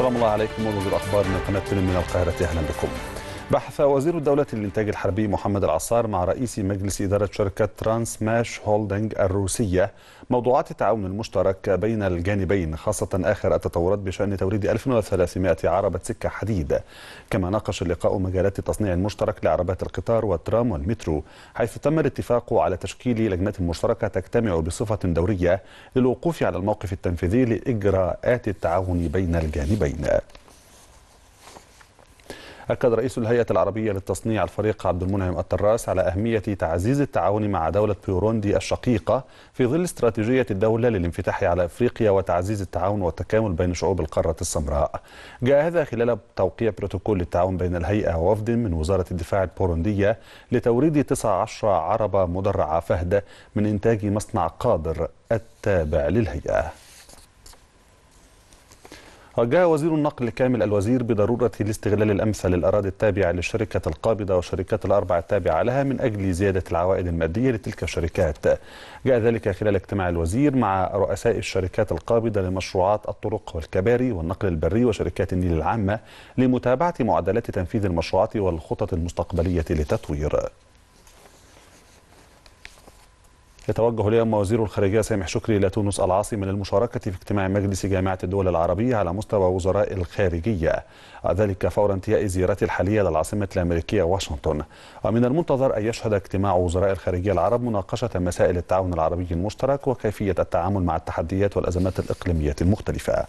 السلام الله عليكم ومنذ أخبار من قناة من القاهرة أهلا بكم بحث وزير الدولة للإنتاج الحربي محمد العصار مع رئيس مجلس إدارة شركة ترانس ماش هولدنج الروسية موضوعات التعاون المشترك بين الجانبين خاصة آخر التطورات بشأن توريد 1300 عربة سكة حديد كما ناقش اللقاء مجالات التصنيع المشترك لعربات القطار والترام والمترو حيث تم الاتفاق على تشكيل لجنة مشتركة تجتمع بصفة دورية للوقوف على الموقف التنفيذي لإجراءات التعاون بين الجانبين أكد رئيس الهيئة العربية للتصنيع الفريق عبد المنعم التراس على أهمية تعزيز التعاون مع دولة بيروندي الشقيقة في ظل استراتيجية الدولة للانفتاح على أفريقيا وتعزيز التعاون والتكامل بين شعوب القارة السمراء جاء هذا خلال توقيع بروتوكول للتعاون بين الهيئة ووفد من وزارة الدفاع البوروندية لتوريد 19 عربة مدرعة فهد من إنتاج مصنع قادر التابع للهيئة رجح وزير النقل كامل الوزير بضرورة الاستغلال الأمثل للأراضي التابعة للشركة القابضة والشركات الأربع التابعة لها من أجل زيادة العوائد المادية لتلك الشركات جاء ذلك خلال اجتماع الوزير مع رؤساء الشركات القابضة لمشروعات الطرق والكباري والنقل البري وشركات النيل العامة لمتابعة معدلات تنفيذ المشروعات والخطط المستقبلية لتطوير يتوجه اليوم وزير الخارجية سامح شكري إلى تونس العاصمه من المشاركة في اجتماع مجلس جامعة الدول العربية على مستوى وزراء الخارجية ذلك فور انتهاء زيارته الحالية للعاصمة الأمريكية واشنطن ومن المنتظر أن يشهد اجتماع وزراء الخارجية العرب مناقشة مسائل التعاون العربي المشترك وكيفية التعامل مع التحديات والأزمات الإقليمية المختلفة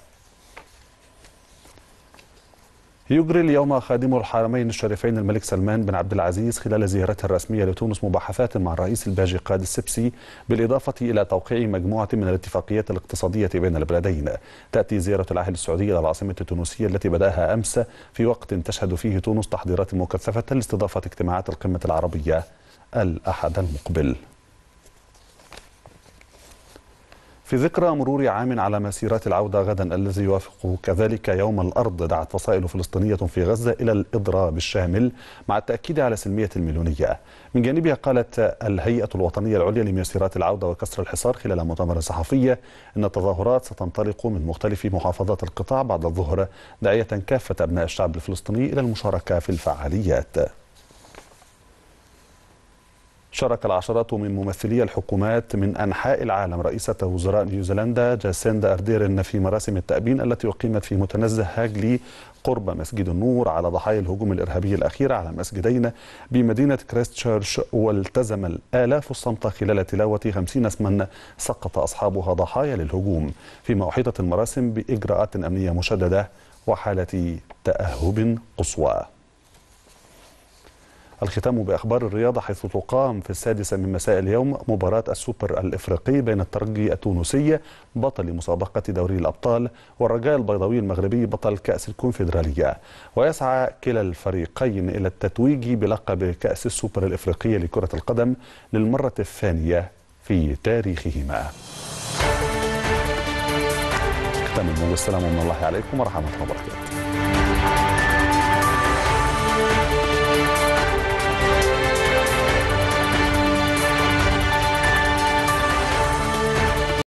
يجري اليوم خادم الحرمين الشريفين الملك سلمان بن عبد العزيز خلال زيارته الرسمية لتونس مباحثات مع الرئيس الباجي قاد السبسي بالإضافة إلى توقيع مجموعة من الاتفاقيات الاقتصادية بين البلدين تأتي زيارة العاهل السعودي إلى العاصمة التونسية التي بدأها أمس في وقت تشهد فيه تونس تحضيرات مكثفة لاستضافة اجتماعات القمة العربية الأحد المقبل في ذكرى مرور عام على مسيرات العودة غدا الذي يوافق كذلك يوم الأرض دعت فصائل فلسطينية في غزة إلى الإضراب الشامل مع التأكيد على سلمية المليونية من جانبها قالت الهيئة الوطنية العليا لمسيرات العودة وكسر الحصار خلال مؤتمر صحفي أن التظاهرات ستنطلق من مختلف محافظات القطاع بعد الظهر داعية كافة أبناء الشعب الفلسطيني إلى المشاركة في الفعاليات شارك العشرات من ممثلي الحكومات من أنحاء العالم رئيسة وزراء نيوزيلندا جاسيندا أرديرن في مراسم التأبين التي أقيمت في متنزه هاجلي قرب مسجد النور على ضحايا الهجوم الإرهابي الأخير على مسجدين بمدينة كريستشيرش والتزم الآلاف الصمت خلال تلاوة خمسين اسما سقط أصحابها ضحايا للهجوم فيما أحيطت المراسم بإجراءات أمنية مشددة وحالة تأهب قصوى الختام بأخبار الرياضة حيث تقام في السادسة من مساء اليوم مباراة السوبر الإفريقي بين الترجي التونسي بطل مسابقة دوري الأبطال والرجاء البيضاوي المغربي بطل كأس الكونفدرالية ويسعى كلا الفريقين إلى التتويج بلقب كأس السوبر الإفريقي لكرة القدم للمرة الثانية في تاريخهما تمام السلام من الله عليكم ورحمة الله وبركاته